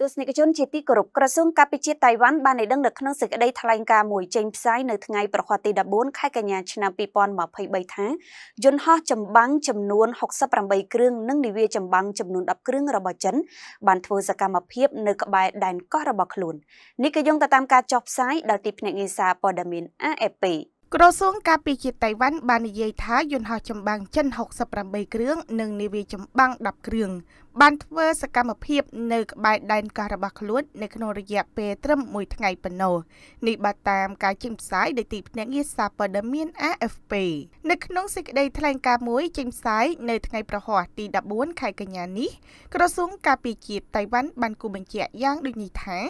ទស្សនិកជនជាទីគោរពក្រសួងការពិជាតៃវ៉ាន់បានឲ្យដឹងនៅក្នុងសេចក្តីថ្លែងការណ៍មួយចេញផ្សាយនៅថ្ងៃប្រហ័សទី14ខែកញ្ញាឆ្នាំ2023ថាយន្តហោះចម្បាំងចំនួន68គ្រឿងនិងនាវាចម្បាំងចំនួន10គ្រឿងរបស់ចិនបានធ្វើសកម្មភាពនៅក្បែរដែនកោះរបស់ខ្លួននេះក៏យោងទៅតាមការចុះផ្សាយដល់ទីភ្នាក់ងារសារព័ត៌មាន AFP ក្រសួងការពារជាតិតៃវ៉ាន់បាននិយាយថាយន្តហោះចម្បាំងចិន68គ្រឿងនិងនាវាចម្បាំង10គ្រឿងបានធ្វើសកម្មភាពនៅក្បែរដែនកោះរបស់ខ្លួននៅក្នុងរយៈពេលត្រឹម1ថ្ងៃប៉ុណ្ណោះនេះបើតាមការចេញផ្សាយដោយទីភ្នាក់ងារសារព័ត៌មាន AFP នៅក្នុងសេចក្តីថ្លែងការណ៍មួយចេញផ្សាយនៅថ្ងៃប្រហ័សទី14ខែកញ្ញានេះ ក្រសួងការពារជាតិតៃវ៉ាន់បានគូបញ្ជាក់យ៉ាងដូចនេះថា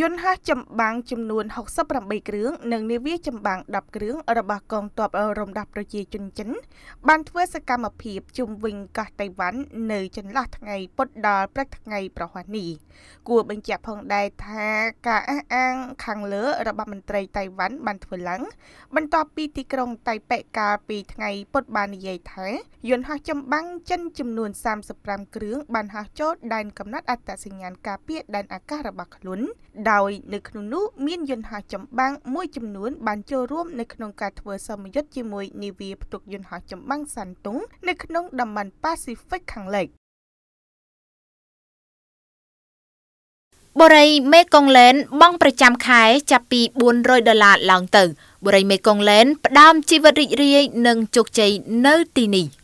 យន្តហោះចម្បាំងចំនួន68គ្រឿងនិងនាវាចម្បាំង10គ្រឿងរបស់កងទ័ពរំដោះប្រជាជនចិន បានធ្វើសកម្មភាពជុំវិញកោះតៃវ៉ាន់នៅចន្លោះថ្ងៃពុធដល់ព្រឹកថ្ងៃប្រហ័សនេះគួរបញ្ជាក់ផងដែរថាការអះអាងខាងលើ របស់មន្ត្រីតៃវ៉ាន់ បានធ្វើឡើងបន្ទាប់ពីទីក្រុងតៃប៉េកាលពីថ្ងៃពុធបាននិយាយថាយន្តហោះចម្បាំងចិន ចំនួន35គ្រឿងបានហោះចូលដែនកំណត់អត្តសញ្ញាណការពារដែនអាកាសរបស់ខ្លួនដោយ នៅក្នុងនោះមានយន្តហោះចម្បាំងមួយចំនួន បានចូលរួមនៅក្នុងក្នុងការធ្វើសម្ពយុទ្ធជាមួយនាវាផ្ទុកយន្តហោះចម្បាំងសាន់តុងនៅក្នុងតំបន់ Pacific ខាងលិចបុរីមេកុងឡែនបង់ប្រចាំខែចាប់ពី400ដុល្លារឡើងទៅបុរីមេកុងឡែនផ្ដើមជីវិតរីករាយ និងជោគជ័យនៅទីនេះ។